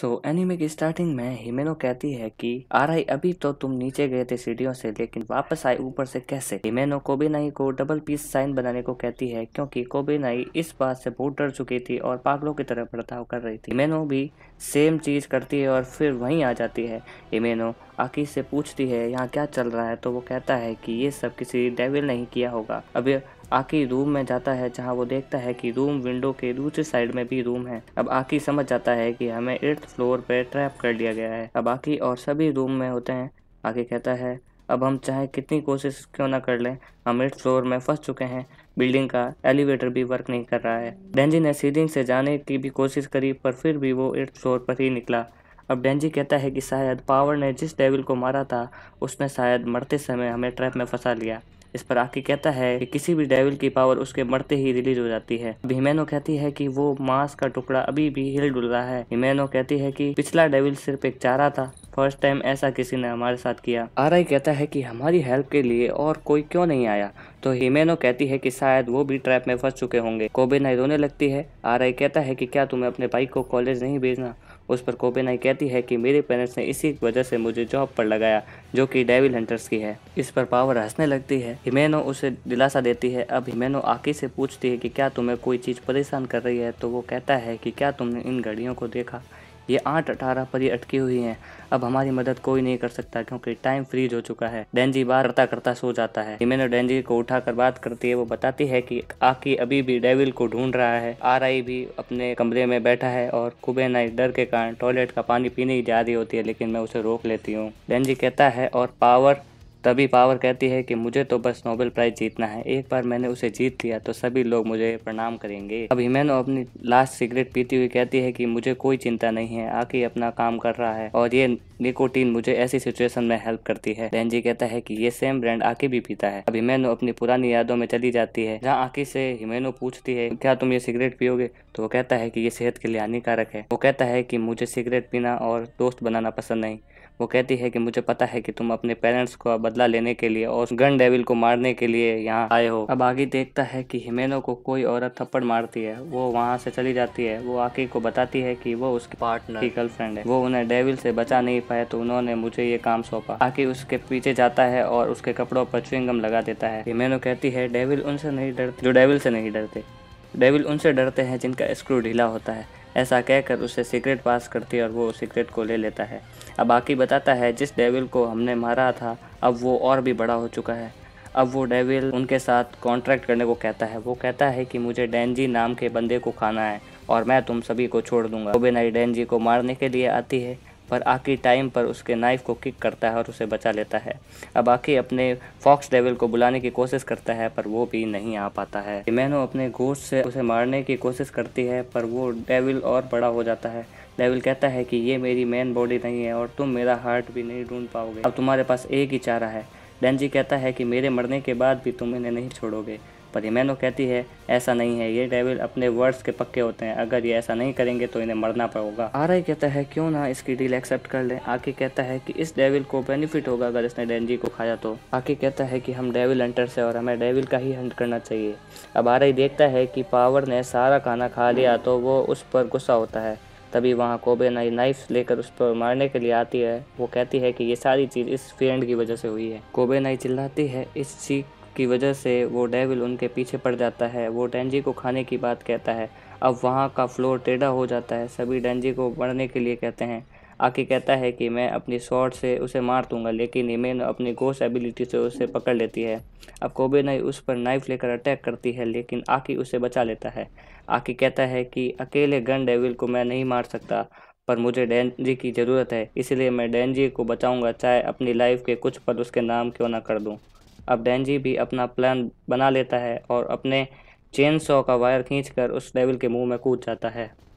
सो so, anime की starting में Himeno कहती है कि आरआई अभी तो तुम नीचे गए थे सीढ़ियों से लेकिन वापस आए ऊपर से कैसे हिमेनो कोबेनाई को डबल पीस साइन बनाने को कहती है क्योंकि कोबेनाई इस बात से बहुत डर चुकी थी और पागलों की तरह बर्ताव कर रही थी हिमेनो भी सेम चीज करती है और फिर वहीं आ जाती है हिमेनो आकी से पूछती है यहाँ क्या चल रहा है तो वो कहता है कि ये सब किसी डेविल नहीं किया होगा अब आकी रूम में जाता है जहाँ वो देखता है कि रूम विंडो के दूसरी साइड में भी रूम है अब आकी समझ जाता है कि हमें एर्थ फ्लोर पे ट्रैप कर लिया गया है अब आकी और सभी रूम में होते हैं आकी कहता है अब हम चाहे कितनी कोशिश क्यों ना कर लें हम एट्थ फ्लोर में फंस चुके हैं बिल्डिंग का एलिवेटर भी वर्क नहीं कर रहा है डेंजी ने सीलिंग से जाने की भी कोशिश करी पर फिर भी वो एट्थ फ्लोर पर ही निकला अब डेंजी कहता है कि शायद पावर ने जिस डेविल को मारा था उसने शायद मरते समय हमें ट्रैप में फंसा लिया इस पर आके कहता है कि किसी भी डेविल की पावर उसके मरते ही रिलीज हो जाती है हिमेनो कहती है कि वो मांस का टुकड़ा अभी भी हिल डुल रहा है हिमेनो कहती है कि पिछला डेविल सिर्फ एक चारा था फर्स्ट टाइम ऐसा किसी ने हमारे साथ किया आरआई कहता है कि हमारी हेल्प के लिए और कोई क्यों नहीं आया तो हिमेनो कहती है कि शायद वो भी ट्रैप में फंस चुके होंगे कोबेनाई रोने लगती है आरआई कहता है कि क्या तुम्हें अपने भाई को कॉलेज नहीं भेजना उस पर कोपेनाई कहती है कि मेरे पेरेंट्स ने इसी वजह से मुझे जॉब पर लगाया जो कि डेविल हंटर्स की है इस पर पावर हंसने लगती है हिमेनो उसे दिलासा देती है अब हिमेनो आके से पूछती है कि क्या तुम्हें कोई चीज़ परेशान कर रही है तो वो कहता है कि क्या तुमने इन घड़ियों को देखा ये आठ अठारह पर ही अटकी हुई हैं अब हमारी मदद कोई नहीं कर सकता क्योंकि टाइम फ्रीज हो चुका है डेंजी बार करता करता सो जाता है हिमेनो डेंजी को उठाकर बात करती है वो बताती है कि आकी अभी भी डेविल को ढूंढ रहा है आर आई भी अपने कमरे में बैठा है और कुबेनाइट डर के कारण टॉयलेट का पानी पीने ही जा रही होती है लेकिन मैं उसे रोक लेती हूँ डेंजी कहता है और पावर तभी पावर कहती है कि मुझे तो बस नोबेल प्राइज़ जीतना है एक बार मैंने उसे जीत लिया तो सभी लोग मुझे प्रणाम करेंगे अब हिमेनो अपनी लास्ट सिगरेट पीती हुई कहती है कि मुझे कोई चिंता नहीं है आके अपना काम कर रहा है और ये निकोटीन मुझे ऐसी सिचुएशन में हेल्प करती है डेंजी कहता है कि ये सेम ब्रांड आके भी पीता है अब हिमेनो अपनी पुरानी यादों में चली जाती है जहाँ आके से हिमेनो पूछती है क्या तुम ये सिगरेट पियोगे तो वो कहता है कि ये सेहत के लिए हानिकारक है वो कहता है कि मुझे सिगरेट पीना और दोस्त बनाना पसंद नहीं वो कहती है कि मुझे पता है कि तुम अपने पेरेंट्स को बदला लेने के लिए और गन डेविल को मारने के लिए यहाँ आए हो अब आगे देखता है कि हिमेनो को कोई औरत थप्पड़ मारती है वो वहाँ से चली जाती है वो आके को बताती है कि वो उसके पार्टनर की गर्लफ्रेंड है वो उन्हें डेविल से बचा नहीं पाया तो उन्होंने मुझे ये काम सौंपा आके उसके पीछे जाता है और उसके कपड़ों पर चुंगम लगा देता है हिमेनो कहती है डेविल उनसे नहीं डरते जो डेविल से नहीं डरते डेविल उनसे डरते हैं जिनका स्क्रू ढीला होता है ऐसा कहकर उसे सिगरेट पास करती है और वो सिगरेट को ले लेता है अब बाकी बताता है जिस डेविल को हमने मारा था अब वो और भी बड़ा हो चुका है अब वो डेविल उनके साथ कॉन्ट्रैक्ट करने को कहता है वो कहता है कि मुझे डैनजी नाम के बंदे को खाना है और मैं तुम सभी को छोड़ दूंगा ओबेनाई डैनजी को मारने के लिए आती है पर आकी टाइम पर उसके नाइफ को किक करता है और उसे बचा लेता है अब आकी अपने फॉक्स डेविल को बुलाने की कोशिश करता है पर वो भी नहीं आ पाता है मैनो अपने घोष से उसे मारने की कोशिश करती है पर वो डेविल और बड़ा हो जाता है डेविल कहता है कि ये मेरी मेन बॉडी नहीं है और तुम मेरा हार्ट भी नहीं ढूंढ पाओगे अब तुम्हारे पास एक ही चारा है डेंजी कहता है कि मेरे मरने के बाद भी तुम इन्हें नहीं छोड़ोगे पर हिमेनो कहती है ऐसा नहीं है ये डेविल अपने वर्ड्स के पक्के होते हैं अगर ये ऐसा नहीं करेंगे तो इन्हें मरना पड़ेगा आरआई कहता है क्यों ना इसकी डील एक्सेप्ट कर ले आके कहता है कि इस डेविल को बेनिफिट होगा अगर इसने डेंजी को खाया तो आके कहता है कि हम डेविल हंटर्स है और हमें डेविल का ही हंट करना चाहिए अब आई देखता है कि पावर ने सारा खाना खा लिया तो वो उस पर गुस्सा होता है तभी वहाँ कोबे नई नाइफ लेकर उस पर मारने के लिए आती है वो कहती है कि ये सारी चीज़ इस फ्रेंड की वजह से हुई है कोबे नई चिल्लाती है इस चीख की वजह से वो डेविल उनके पीछे पड़ जाता है वो डेंजी को खाने की बात कहता है अब वहाँ का फ्लोर टेढ़ा हो जाता है सभी डेंजी को मरने के लिए कहते हैं आके कहता है कि मैं अपनी शॉट से उसे मार दूंगा लेकिन इमेन अपनी गोस एबिलिटी से उसे पकड़ लेती है अब कोबे नई उस पर नाइफ लेकर अटैक करती है लेकिन आकी उसे बचा लेता है आकी कहता है कि अकेले गन डेविल को मैं नहीं मार सकता पर मुझे डेंजी की ज़रूरत है इसलिए मैं डेंजी को बचाऊंगा चाहे अपनी लाइफ के कुछ पर उसके नाम क्यों ना कर दूँ अब डैनजी भी अपना प्लान बना लेता है और अपने चेन सॉ का वायर खींचकर उस डेविल के मुंह में कूद जाता है